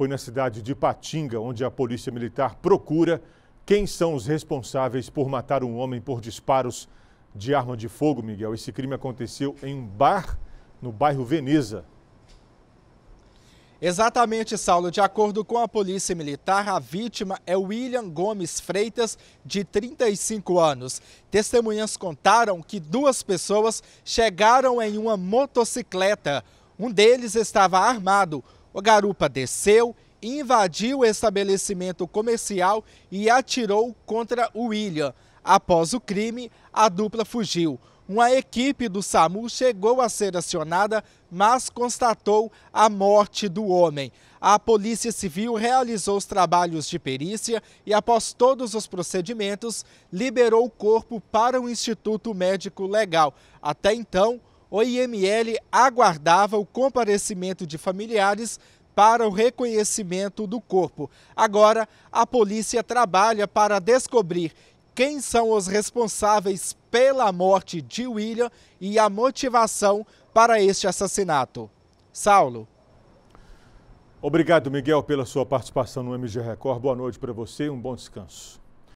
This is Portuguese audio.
foi na cidade de Patinga, onde a Polícia Militar procura quem são os responsáveis por matar um homem por disparos de arma de fogo, Miguel. Esse crime aconteceu em um bar no bairro Veneza, Exatamente, Saulo. De acordo com a Polícia Militar, a vítima é William Gomes Freitas, de 35 anos. Testemunhas contaram que duas pessoas chegaram em uma motocicleta. Um deles estava armado. O garupa desceu, invadiu o estabelecimento comercial e atirou contra o William. Após o crime, a dupla fugiu. Uma equipe do SAMU chegou a ser acionada, mas constatou a morte do homem. A Polícia Civil realizou os trabalhos de perícia e, após todos os procedimentos, liberou o corpo para o Instituto Médico Legal. Até então, o IML aguardava o comparecimento de familiares para o reconhecimento do corpo. Agora, a polícia trabalha para descobrir quem são os responsáveis pela morte de William e a motivação para este assassinato. Saulo. Obrigado, Miguel, pela sua participação no MG Record. Boa noite para você e um bom descanso.